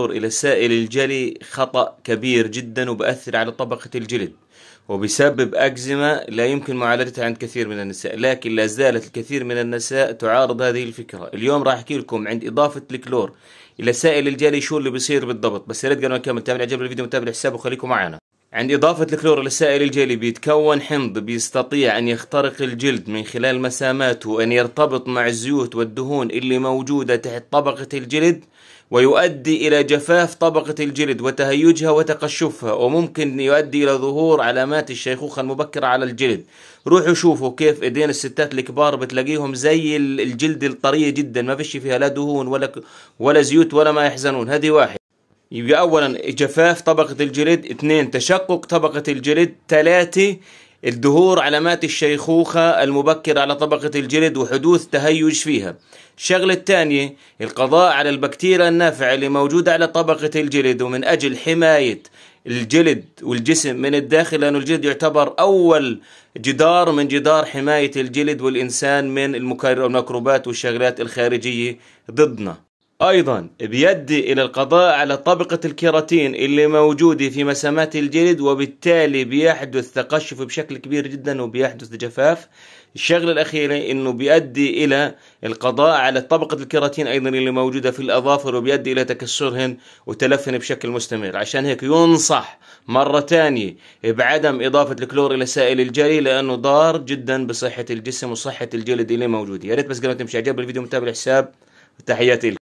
إلى السائل الجلي خطأ كبير جدا وبأثر على طبقة الجلد وبسبب أكزيما لا يمكن معالجتها عند كثير من النساء لكن لا زالت الكثير من النساء تعارض هذه الفكرة اليوم راح أحكي لكم عند إضافة الكلور إلى سائل الجلي شو اللي بيصير بالضبط بس يا ريت قبل ما أكمل تابع اعجاب الفيديو وتابع الحساب وخليكم معنا عند إضافة الكلور للسائل الجلي بيتكون حمض بيستطيع أن يخترق الجلد من خلال مساماته وأن يرتبط مع الزيوت والدهون اللي موجودة تحت طبقة الجلد ويؤدي إلى جفاف طبقة الجلد وتهيجها وتقشفها وممكن يؤدي إلى ظهور علامات الشيخوخة المبكرة على الجلد روحوا شوفوا كيف ايدين الستات الكبار بتلاقيهم زي الجلد الطرية جدا ما فيش فيها لا دهون ولا ولا زيوت ولا ما يحزنون هذه واحد يبقى أولا جفاف طبقة الجلد اثنين تشقق طبقة الجلد ثلاثة الدهور علامات الشيخوخة المبكرة على طبقة الجلد وحدوث تهيج فيها الشغلة الثانية القضاء على البكتيريا النافعة اللي موجودة على طبقة الجلد ومن أجل حماية الجلد والجسم من الداخل لأن الجلد يعتبر أول جدار من جدار حماية الجلد والإنسان من الميكروبات والشغلات الخارجية ضدنا أيضا بيدي إلى القضاء على طبقة الكيراتين اللي موجودة في مسامات الجلد وبالتالي بيحدث تقشف بشكل كبير جدا وبيحدث جفاف الشغلة الأخيرة إنه بيؤدي إلى القضاء على طبقة الكيراتين أيضا اللي موجودة في الأظافر وبيؤدي إلى تكسرهن وتلفهن بشكل مستمر عشان هيك ينصح مرة تانية بعدم إضافة الكلور إلى سائل الجري لأنه ضار جدا بصحة الجسم وصحة الجلد اللي موجودة يا ريت بس قبل ما تمشي عجب الفيديو متابع الحساب وتحياتي لك